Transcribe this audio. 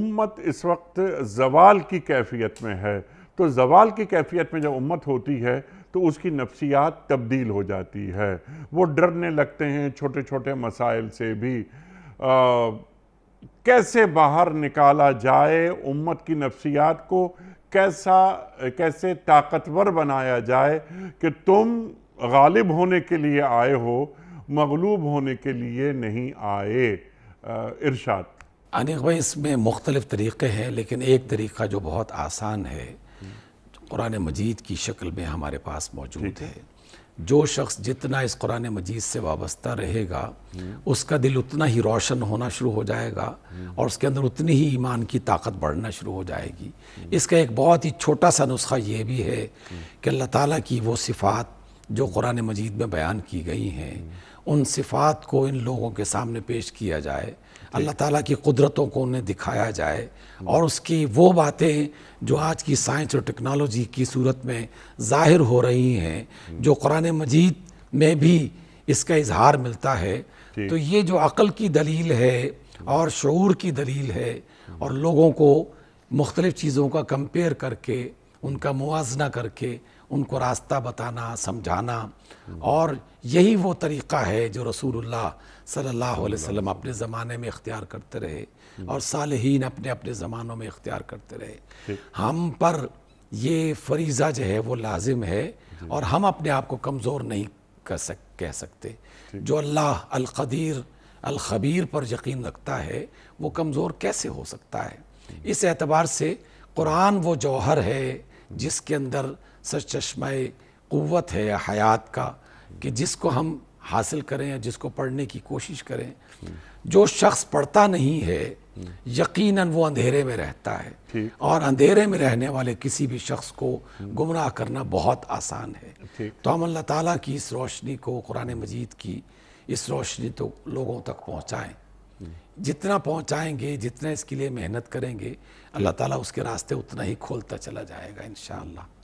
उम्मत इस वक्त जवाल की कैफियत में है तो जवाल की कैफियत में जब उम्मत होती है तो उसकी नफसियात तब्दील हो जाती है वो डरने लगते हैं छोटे छोटे मसाइल से भी आ, कैसे बाहर निकाला जाए उम्मत की नफ्सियात को कैसा कैसे ताकतवर बनाया जाए कि तुम गालिब होने के लिए आए हो मगलूब होने के लिए नहीं आए इरशाद अनिक भाई इसमें मुख्तलिफ़ तरीक़े हैं लेकिन एक तरीक़ा जो बहुत आसान है कुरान मजीद की शक्ल में हमारे पास मौजूद है जो शख्स जितना इस कुरान मजीद से वाबस्ता रहेगा उसका दिल उतना ही रोशन होना शुरू हो जाएगा और उसके अंदर उतनी ही ईमान की ताकत बढ़ना शुरू हो जाएगी इसका एक बहुत ही छोटा सा नुस्खा ये भी है कि अल्लाह ताला की वो सिफ़ात जो कुरान मजीद में बयान की गई हैं उन सिफ़ात को इन लोगों के सामने पेश किया जाए अल्लाह ताला की कुदरतों को उन्हें दिखाया जाए और उसकी वो बातें जो आज की साइंस और टेक्नोलॉजी की सूरत में ज़ाहिर हो रही हैं जो कुरान मजीद में भी इसका इजहार मिलता है तो ये जो अक़ल की दलील है और शूर की दलील है और लोगों को मुख्तलिफ़ चीज़ों का कंपेयर करके उनका मुआजना करके उनको रास्ता बताना समझाना और यही वो तरीक़ा है जो रसूलुल्लाह सल्लल्लाहु अलैहि वसल्लम अपने ज़माने में इख्तियार करते रहे और सालहीन अपने अपने ज़मानों में इख्तियार करते रहे हम पर ये फरीज़ा जो है वो लाजिम है और हम अपने आप को कमज़ोर नहीं कर सक कह सकते जो अल्लाह अल-ख़बीर पर यकीन रखता है वो कमज़ोर कैसे हो सकता है इस एतबार से कुरान वो जौहर है जिसके अंदर सच चश्मा क़वत है या हयात का कि जिसको हम हासिल करें या जिसको पढ़ने की कोशिश करें जो शख्स पढ़ता नहीं है यकीनन वो अंधेरे में रहता है और अंधेरे में रहने वाले किसी भी शख्स को गुमराह करना बहुत आसान है तो हम अल्लाह ताला की इस रोशनी को कुरान मजीद की इस रोशनी तो लोगों तक पहुँचाएँ जितना पहुंचाएंगे जितना इसके लिए मेहनत करेंगे अल्लाह ताला उसके रास्ते उतना ही खोलता चला जाएगा इन